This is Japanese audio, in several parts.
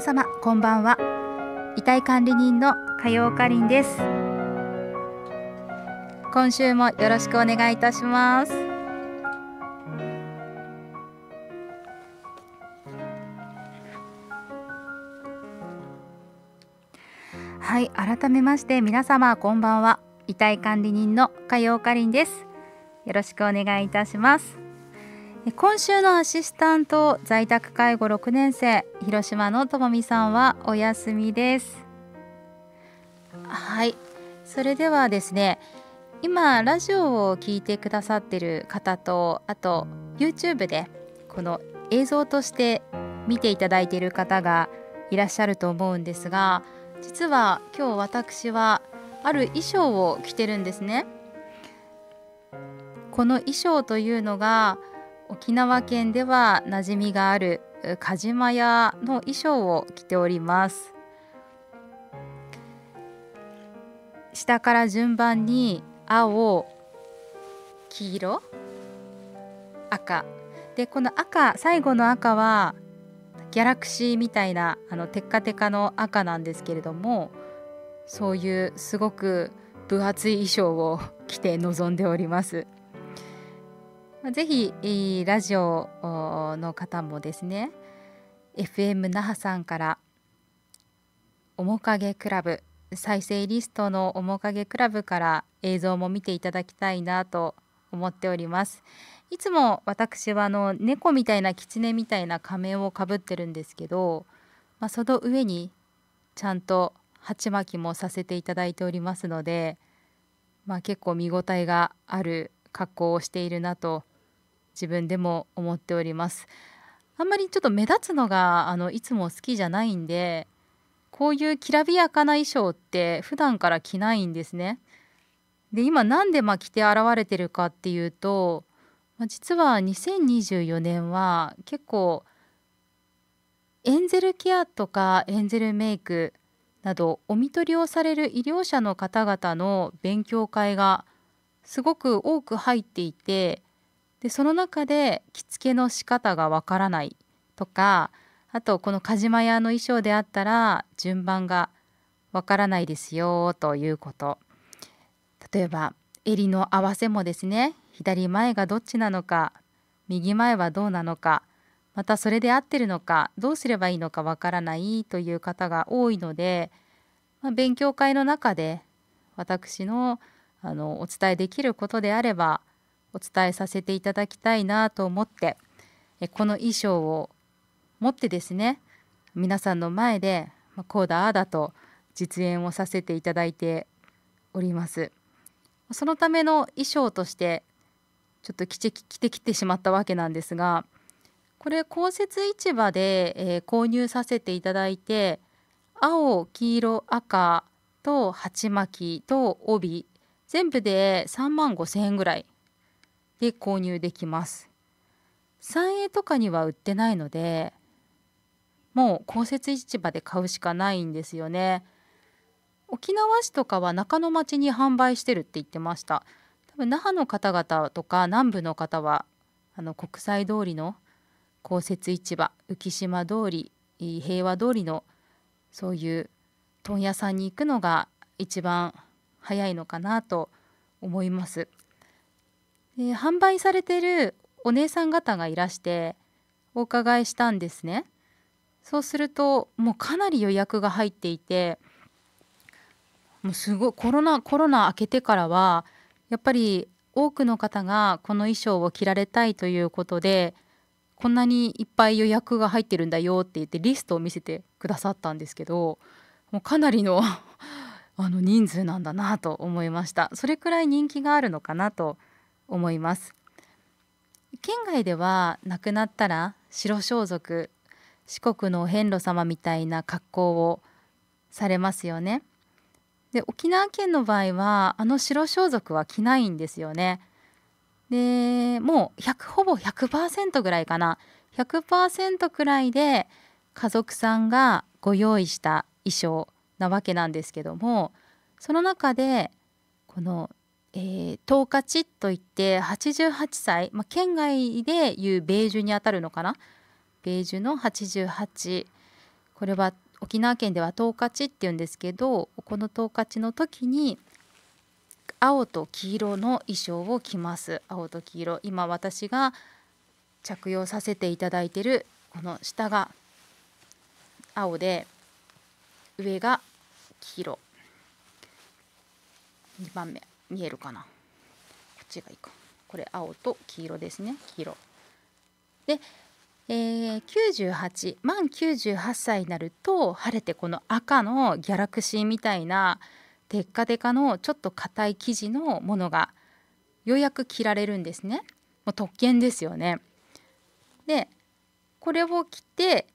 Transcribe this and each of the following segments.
皆様こんばんは遺体管理人の加陽かりです今週もよろしくお願いいたしますはい改めまして皆様こんばんは遺体管理人の加陽かりですよろしくお願いいたします今週のアシスタント在宅介護6年生広島のともみさんはお休みですはいそれではですね今ラジオを聴いてくださってる方とあと YouTube でこの映像として見ていただいている方がいらっしゃると思うんですが実は今日私はある衣装を着てるんですねこの衣装というのが沖縄県では馴染みがあるカジマヤの衣装を着ております下から順番に青黄色赤でこの赤最後の赤はギャラクシーみたいなあのテッカテカの赤なんですけれどもそういうすごく分厚い衣装を着て臨んでおります。ぜひ、えー、ラジオの方もですね FM 那覇さんから「面影クラブ」再生リストの「面影クラブ」から映像も見ていただきたいなと思っております。いつも私はあの猫みたいな狐みたいな仮面をかぶってるんですけど、まあ、その上にちゃんと鉢巻きもさせていただいておりますので、まあ、結構見応えがある格好をしているなと自分でも思っておりますあんまりちょっと目立つのがあのいつも好きじゃないんでこういうきらびやかな衣装って普段から着ないんですねで今なんでまあ着て現れてるかっていうと、ま実は2024年は結構エンゼルケアとかエンゼルメイクなどお見取りをされる医療者の方々の勉強会がすごく多く入っていてでその中で着付けの仕方がわからないとかあとこの鹿島屋の衣装であったら順番がわからないですよということ例えば襟の合わせもですね左前がどっちなのか右前はどうなのかまたそれで合ってるのかどうすればいいのかわからないという方が多いので、まあ、勉強会の中で私のあのお伝えできることであればお伝えさせていただきたいなと思ってこの衣装を持ってですね皆さんの前でこうだああだと実演をさせていただいておりますそのための衣装としてちょっと着て着てきてしまったわけなんですがこれ公設市場で、えー、購入させていただいて青黄色赤と鉢巻きと帯全部で3万5,000円ぐらいで購入できます三栄とかには売ってないのでもう公設市場で買うしかないんですよね沖縄市とかは中野町に販売してるって言ってました多分那覇の方々とか南部の方はあの国際通りの公設市場浮島通り平和通りのそういう問屋さんに行くのが一番早いのかなと思います。えー、販売されてるお姉さん方がいらしてお伺いしたんですねそうするともうかなり予約が入っていてもうすごいコロナコロナ明けてからはやっぱり多くの方がこの衣装を着られたいということでこんなにいっぱい予約が入ってるんだよって言ってリストを見せてくださったんですけどもうかなりの あの人数なんだなと思いましたそれくらい人気があるのかなと思います県外では亡くなったら白装束四国の遍路様みたいな格好をされますよねで沖縄県の場合はあの白装束は着ないんですよねでもう100ほぼ100%ぐらいかな100%くらいで家族さんがご用意した衣装なわけなんですけどもその中でこのえー、トーカチといって88歳、まあ、県外でいう米寿にあたるのかな米寿の88これは沖縄県ではトーカチっていうんですけどこのトーカチの時に青と黄色の衣装を着ます青と黄色今私が着用させていただいてるこの下が青で上が黄色2番目見えるかなこっちがいいかこれ青と黄色ですね黄色で、えー、98満98歳になると晴れてこの赤のギャラクシーみたいなテッカテカのちょっと硬い生地のものがようやく着られるんですねもう特権ですよねでこれを着て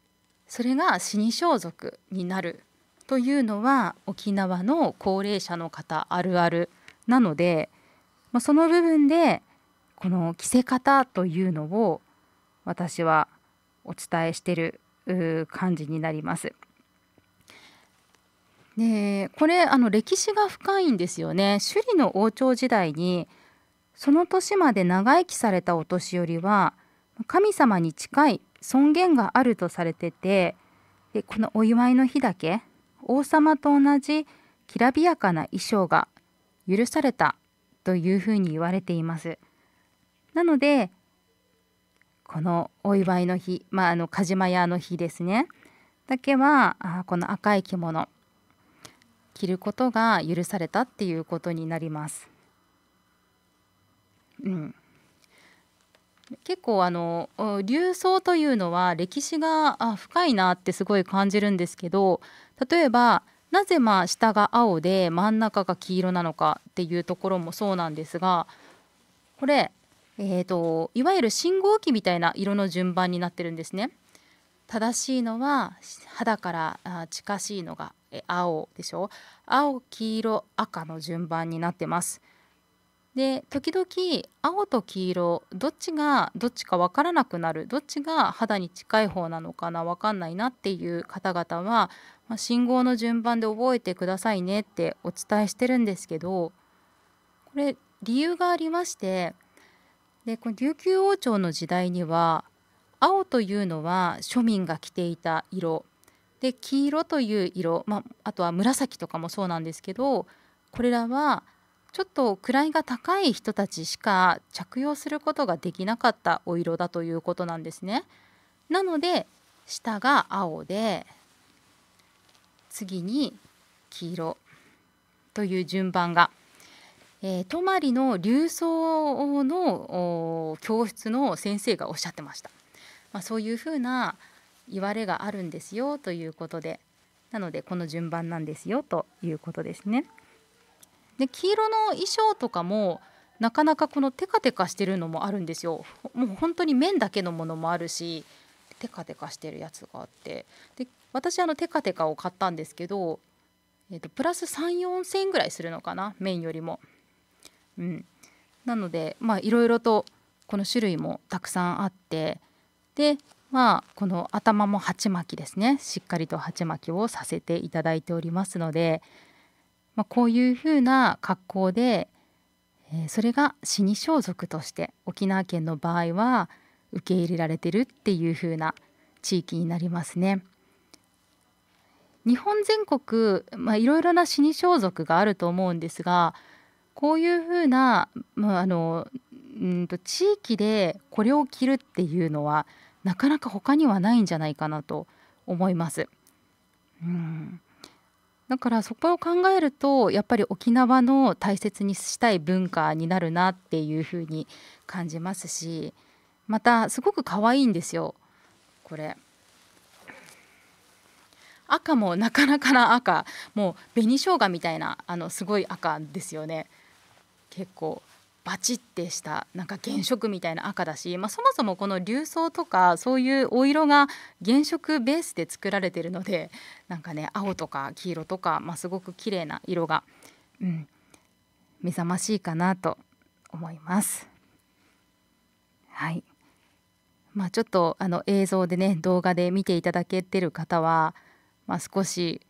それが死に装束になるというのは沖縄の高齢者の方あるあるなので、まあ、その部分でこの着せ方というのを私はお伝えしてる感じになります。でこれあの歴史が深いんですよね。首里の王朝時代にその年まで長生きされたお年寄りは神様に近い尊厳があるとされててでこのお祝いの日だけ王様と同じきらびやかな衣装が許されたというふうに言われています。なのでこのお祝いの日、まあ、あの鹿島屋の日ですねだけはあこの赤い着物着ることが許されたっていうことになります。うん、結構あの流葬というのは歴史があ深いなってすごい感じるんですけど例えばなぜまあ下が青で真ん中が黄色なのかっていうところもそうなんですがこれ、えーと、いわゆる信号機みたいな色の順番になってるんですね。正しいのは肌から近しいのが青でしょ青黄色赤の順番になってます。で時々青と黄色どっちがどっちか分からなくなるどっちが肌に近い方なのかな分かんないなっていう方々は、まあ、信号の順番で覚えてくださいねってお伝えしてるんですけどこれ理由がありましてでこの琉球王朝の時代には青というのは庶民が着ていた色で黄色という色、まあ、あとは紫とかもそうなんですけどこれらはちょっと位が高い人たちしか着用することができなかったお色だということなんですね。なので下が青で次に黄色という順番が、えー、泊まりの流僧の教室の先生がおっしゃってました。まあ、そういうふうな言われがあるんですよということでなのでこの順番なんですよということですね。で黄色の衣装とかもなかなかこのテカテカしてるのもあるんですよもう本当に面だけのものもあるしテカテカしてるやつがあってで私あのテカテカを買ったんですけど、えーと、プラス34,000円ぐらいするのかな面よりも。うん、なのでまあいろいろとこの種類もたくさんあってでまあこの頭も鉢巻きですねしっかりと鉢巻きをさせていただいておりますのでまあ、こういうふうな格好で、えー、それが死に装束として沖縄県の場合は受け入れられてるっていうふうな地域になりますね。日本全国、まあ、いろいろな死に装束があると思うんですがこういうふうな、まあ、あのうんと地域でこれを着るっていうのはなかなか他にはないんじゃないかなと思います。うんだからそこを考えるとやっぱり沖縄の大切にしたい文化になるなっていうふうに感じますしまたすごく可愛いんですよこれ。赤もなかなかな赤もう紅生姜みたいなあのすごい赤ですよね結構バチってしたなんか原色みたいな赤だし、まあ、そもそもこの流層とかそういうお色が原色ベースで作られてるのでなんかね青とか黄色とか、まあ、すごく綺麗な色が、うん、目覚ましいかなと思います。はいまあ、ちょっとあの映像でね動画で見ていただけてる方は、まあ、少し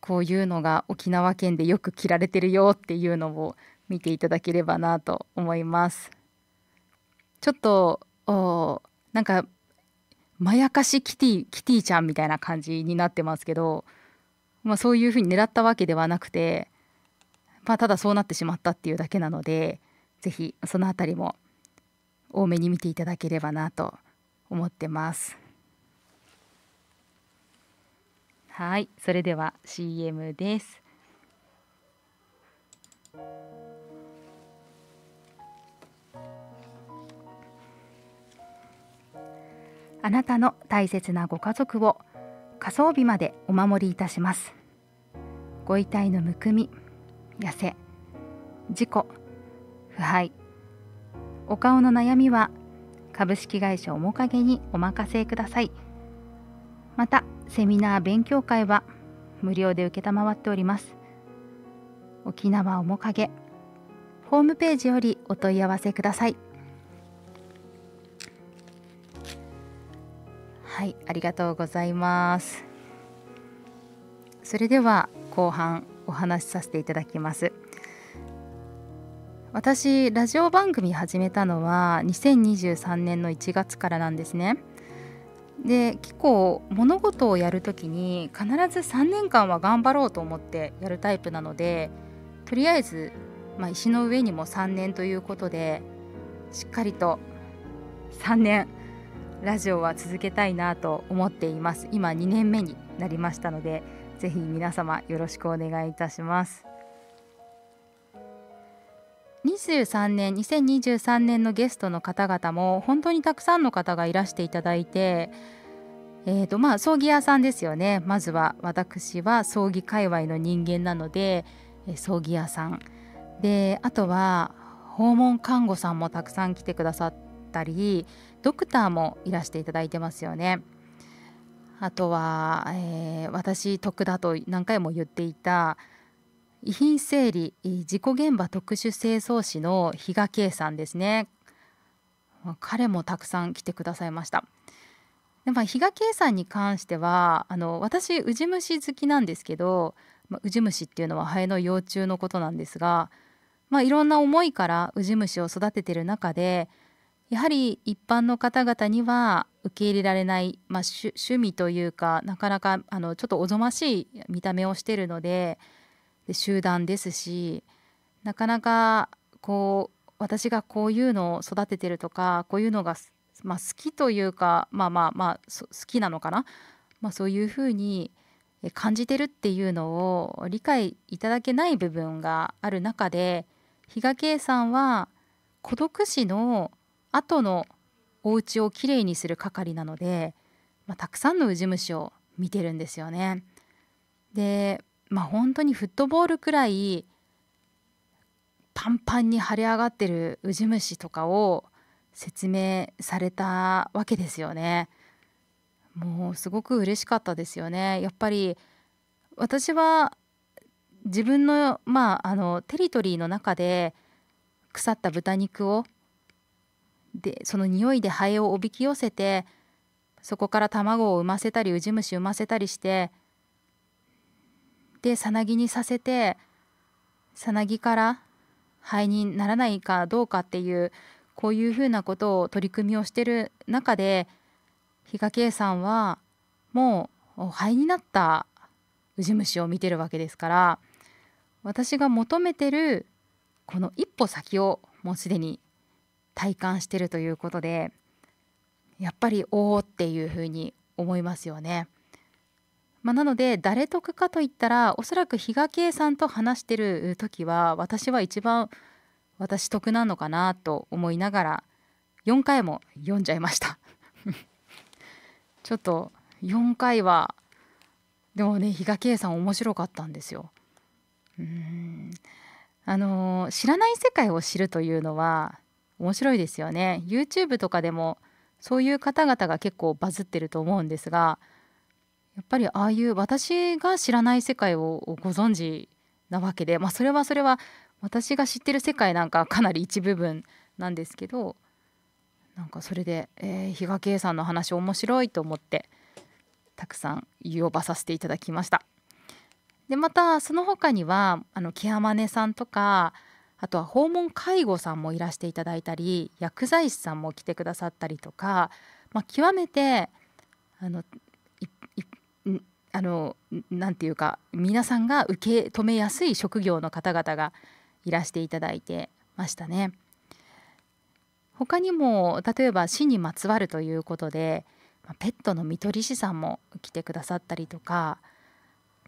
こういうのが沖縄県でよく着られてるよっていうのを見ていただければなと思いますちょっとおなんかまやかしキティキティちゃんみたいな感じになってますけど、まあ、そういうふうに狙ったわけではなくて、まあ、ただそうなってしまったっていうだけなので是非その辺りも多めに見ていただければなと思ってます。はい、それでは CM です。あなたの大切なご家族を火葬日までお守りいたしますご遺体のむくみ痩せ事故腐敗お顔の悩みは株式会社面影にお任せくださいまたセミナー勉強会は無料で承っております沖縄面影ホームページよりお問い合わせくださいはいありがとうございますそれでは後半お話しさせていただきます私ラジオ番組始めたのは2023年の1月からなんですねで結構物事をやるときに必ず3年間は頑張ろうと思ってやるタイプなのでとりあえず、まあ、石の上にも3年ということでしっかりと3年ラジオは続けたいなと思っています今2年目になりましたのでぜひ皆様よろしくお願いいたします23年2023年のゲストの方々も本当にたくさんの方がいらしていただいてえーとまあ、葬儀屋さんですよねまずは私は葬儀界隈の人間なので葬儀屋さんであとは訪問看護さんもたくさん来てくださったりドクターもいらしていただいてますよね。あとは、えー、私得だと何回も言っていた遺品整理事故現場特殊清掃士の比嘉圭さんですね彼もたくさん来てくださいましたで、まあ、比嘉圭さんに関してはあの私ウジ虫好きなんですけど、まあ、ウジ虫っていうのはハエの幼虫のことなんですが、まあ、いろんな思いからウジ虫を育ててる中でやはり一般の方々には受け入れられない、まあ、趣味というかなかなかあのちょっとおぞましい見た目をしてるのでで集団ですしなかなかこう私がこういうのを育ててるとかこういうのが、まあ、好きというかまあまあまあ好きなのかな、まあ、そういうふうに感じてるっていうのを理解いただけない部分がある中で比嘉圭さんは孤独死の後のお家をきれいにする係なので、まあ、たくさんのウジ虫を見てるんですよね。で、まあ、本当にフットボールくらいパンパンに腫れ上がってるウジ虫とかを説明されたわけですよね。もうすごく嬉しかったですよね。やっぱり私は自分の,、まあ、あのテリトリーの中で腐った豚肉をでその匂いでハエをおびき寄せてそこから卵を産ませたりウジ虫産ませたりしてでさなぎにさせてさなぎから肺にならないかどうかっていうこういうふうなことを取り組みをしてる中で比嘉圭さんはもう肺になったウジ虫を見てるわけですから私が求めてるこの一歩先をもうすでに体感しているということでやっぱりおおっていうふうに思いますよね。まあ、なので誰得かといったらおそらく比嘉圭さんと話してる時は私は一番私得なのかなと思いながら4回も読んじゃいました ちょっと4回はでもね比嘉圭さん面白かったんですよ。うんあの知らない世界を知るというのは面白いですよね YouTube とかでもそういう方々が結構バズってると思うんですがやっぱりああいう私が知らない世界をご存知なわけで、まあ、それはそれは私が知ってる世界なんかかなり一部分なんですけどなんかそれで、えー、比嘉圭さんの話面白いと思ってたくさん言おばさせていただきました。でまたその他にはあのケアマネさんとかあとは訪問介護さんもいらしていただいたり薬剤師さんも来てくださったりとか、まあ、極めてあのあのなていうか皆さんが受け止めやすい職業の方々がいらしていただいてましたね。他にも例えば死にまつわるということでペットの看取り師さんも来てくださったりとか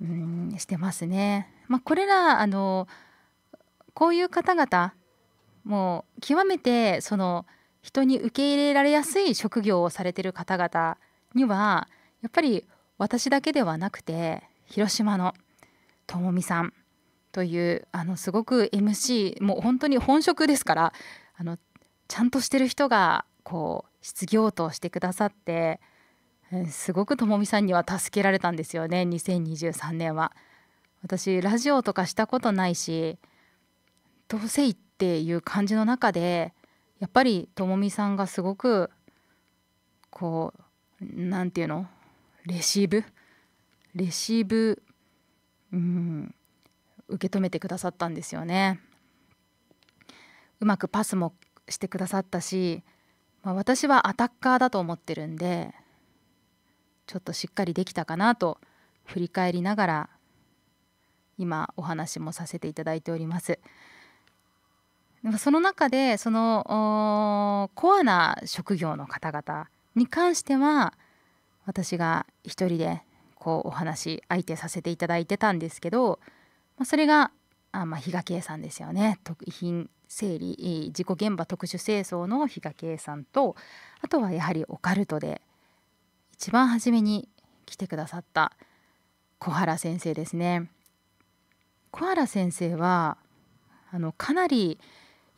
うんしてますね。まあ、これらあのこういう方々もう極めてその人に受け入れられやすい職業をされてる方々にはやっぱり私だけではなくて広島のともみさんというあのすごく MC もう本当に本職ですからあのちゃんとしてる人がこう失業としてくださってすごくともみさんには助けられたんですよね2023年は。私ラジオとかしたことないしどうせいっていう感じの中でやっぱりともみさんがすごくこう何て言うのレシーブレシーブ、うん、受け止めてくださったんですよね。うまくパスもしてくださったし、まあ、私はアタッカーだと思ってるんでちょっとしっかりできたかなと振り返りながら今お話もさせていただいております。その中でそのコアな職業の方々に関しては私が一人でこうお話相手させていただいてたんですけど、まあ、それがあ、まあ、比嘉圭さんですよね特品整理事故現場特殊清掃の比嘉圭さんとあとはやはりオカルトで一番初めに来てくださった小原先生ですね。小原先生はあのかなり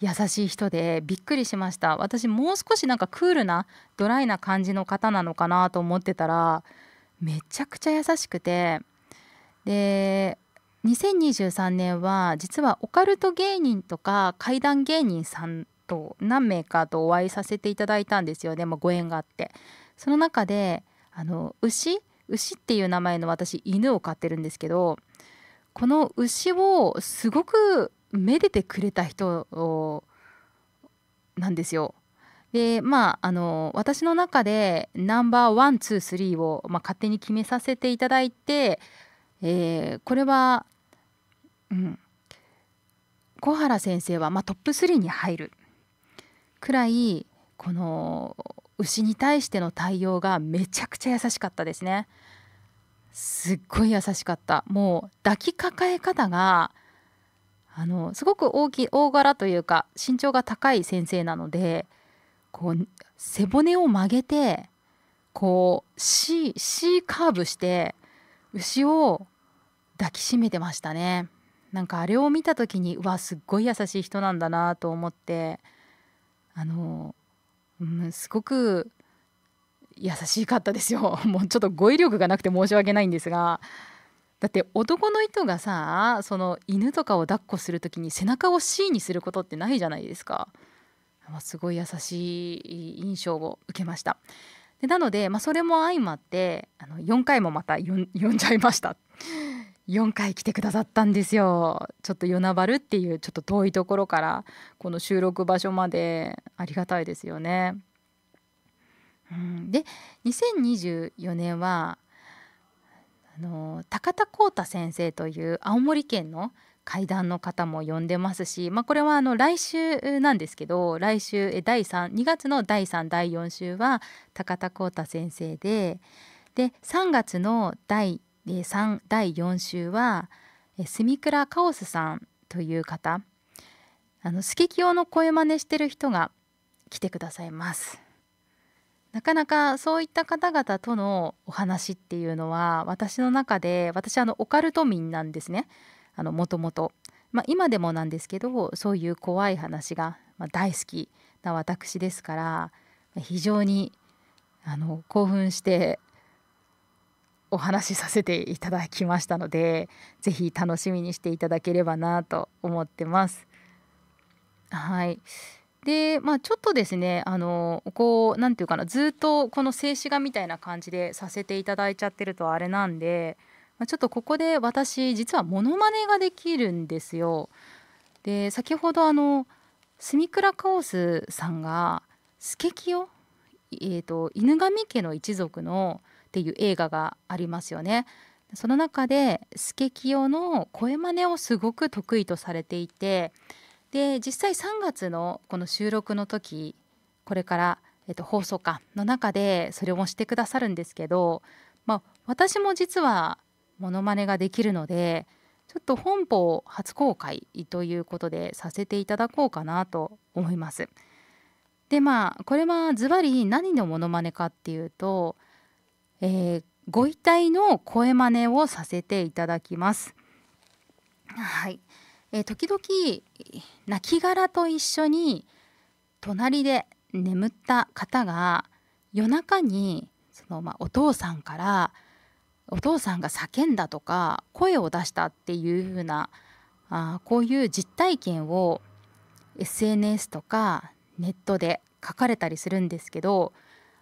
優しい人でびっくりしました私もう少しなんかクールなドライな感じの方なのかなと思ってたらめちゃくちゃ優しくてで2023年は実はオカルト芸人とか怪談芸人さんと何名かとお会いさせていただいたんですよね、もご縁があってその中であの牛牛っていう名前の私犬を飼ってるんですけどこの牛をすごくめでてくれた人なんですよ。でまあ、あの私の中でナンバーワンツースリーを、まあ、勝手に決めさせていただいて、えー、これは、うん、小原先生は、まあ、トップ3に入るくらいこの牛に対しての対応がめちゃくちゃ優しかったですね。すっごい優しかったもう抱きかかえ方があのすごく大き大柄というか身長が高い先生なのでこう背骨を曲げてこう C, C カーブして牛を抱きしめてましたねなんかあれを見た時にうわすっごい優しい人なんだなと思ってあの、うん、すごく優しかったですよ もうちょっと語彙力がなくて申し訳ないんですがだって男の人がさその犬とかを抱っこする時に背中を C にすることってないじゃないですか、まあ、すごい優しい印象を受けましたでなので、まあ、それも相まってあの4回もまた呼んじゃいました4回来てくださったんですよちょっと与那原っていうちょっと遠いところからこの収録場所までありがたいですよね。うん、で2024年はの高田浩太先生という青森県の怪談の方も呼んでますし、まあ、これはあの来週なんですけど来週第32月の第3第4週は高田浩太先生でで3月の第3第4週は住倉カオスさんという方あのスケキヨの声真似してる人が来てくださいます。なかなかそういった方々とのお話っていうのは私の中で私あのオカルト民なんですねもともと、今でもなんですけどそういう怖い話が大好きな私ですから非常にあの興奮してお話しさせていただきましたので是非楽しみにしていただければなと思ってます。はいでまあ、ちょっとですねあのこうなんていうかなずっとこの静止画みたいな感じでさせていただいちゃってるとあれなんで、まあ、ちょっとここで私実はモノマネができるんですよ。で先ほどあのスミクラカオスさんが「スケキヨ」えーと、と犬神家の一族のっていう映画がありますよね。その中でスケキヨの声真似をすごく得意とされていてで実際3月のこの収録の時これから、えっと、放送かの中でそれもしてくださるんですけど、まあ、私も実はモノマネができるのでちょっと本邦初公開ということでさせていただこうかなと思います。でまあこれはズバリ何のモノマネかっていうと、えー、ご遺体の声真似をさせていただきます。はい、えー、時々亡らと一緒に隣で眠った方が夜中にその、まあ、お父さんからお父さんが叫んだとか声を出したっていう風なあこういう実体験を SNS とかネットで書かれたりするんですけど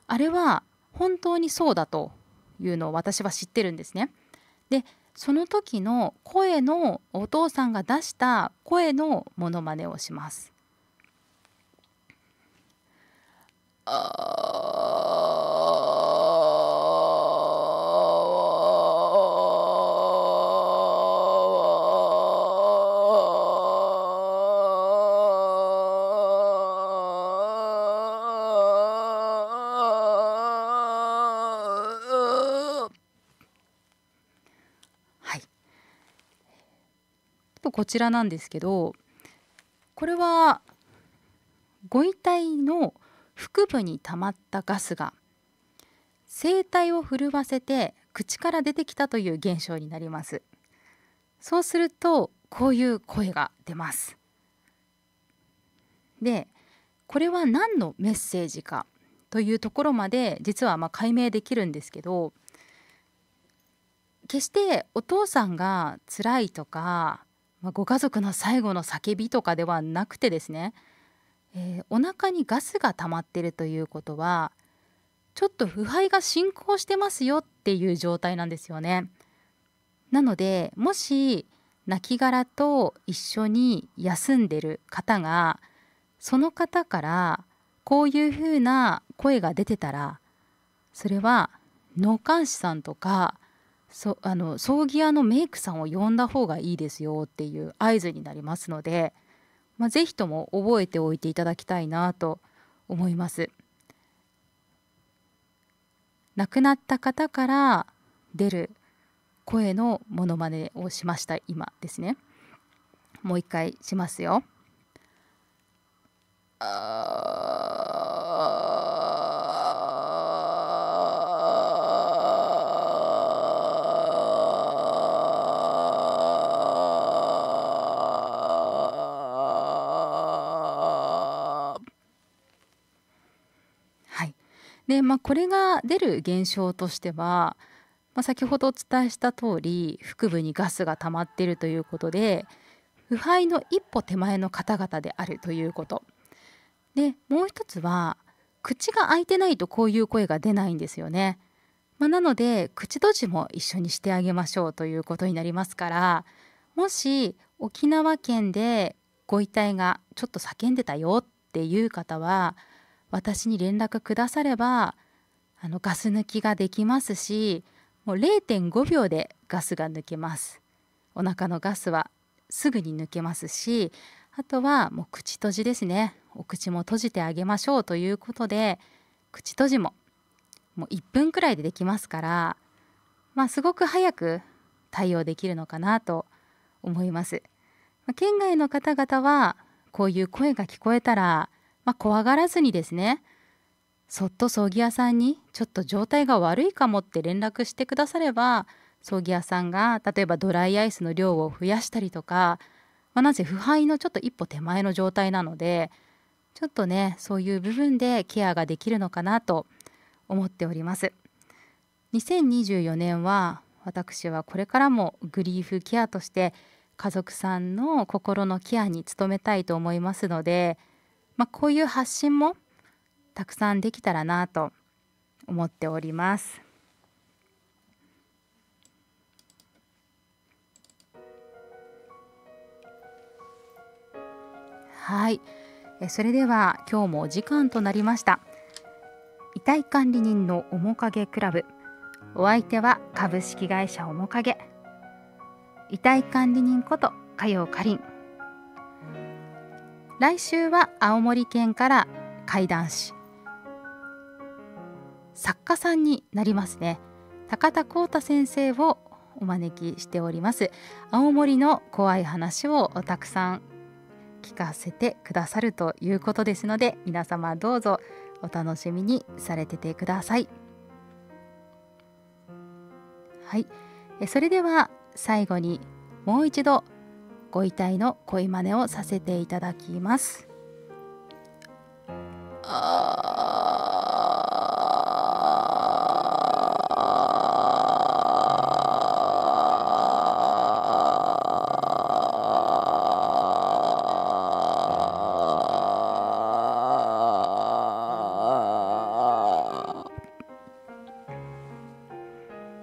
あれは本当にそうだというのを私は知ってるんですね。でその時の声のお父さんが出した声のモノマネをします。あくこちらなんですけどこれはご遺体の腹部に溜まったガスが声帯を震わせて口から出てきたという現象になりますそうするとこういう声が出ますでこれは何のメッセージかというところまで実はまあ解明できるんですけど決してお父さんが辛いとかまあ、ご家族の最後の叫びとかではなくてですね、えー、お腹にガスが溜まってるということはちょっと腐敗が進行してますよっていう状態なんですよね。なのでもし亡骸と一緒に休んでる方がその方からこういうふうな声が出てたらそれは脳幹視さんとかそあの葬儀屋のメイクさんを呼んだ方がいいですよっていう合図になりますので、まあ、ぜひとも覚えておいていただきたいなと思います。亡くなった方から出る声のモノマネをしました今ですね。もう一回しますよ。あーで、まあ、これが出る現象としては、まあ、先ほどお伝えした通り腹部にガスが溜まっているということで腐敗の一歩手前の方々であるということでもう一つは口が開いてないとこういう声が出ないんですよね。まあ、なので口閉じも一緒にしてあげましょうということになりますからもし沖縄県でご遺体がちょっと叫んでたよっていう方は私に連絡くださればあのガス抜きができますしもう0.5秒でガスが抜けますお腹のガスはすぐに抜けますしあとはもう口閉じですねお口も閉じてあげましょうということで口閉じももう1分くらいでできますからまあすごく早く対応できるのかなと思います。県外の方々はこういう声が聞こえたらまあ、怖がらずにですねそっと葬儀屋さんにちょっと状態が悪いかもって連絡してくだされば葬儀屋さんが例えばドライアイスの量を増やしたりとか、まあ、なぜ腐敗のちょっと一歩手前の状態なのでちょっとねそういう部分でケアができるのかなと思っております。2024年は私はこれからもグリーフケアとして家族さんの心のケアに努めたいと思いますのでまあ、こういう発信もたくさんできたらなと思っております。はい、それでは今日もお時間となりました。遺体管理人の面影クラブ。お相手は株式会社面影。遺体管理人こと加代かりん。来週は青森県から怪談師作家さんになりますね高田光太先生をお招きしております青森の怖い話をたくさん聞かせてくださるということですので皆様どうぞお楽しみにされててくださいはいえそれでは最後にもう一度ご遺体の恋真似をさせていただきます。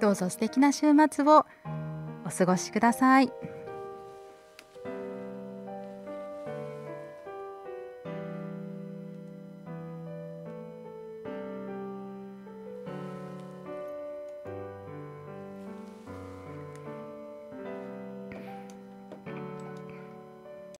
どうぞ素敵な週末をお過ごしください。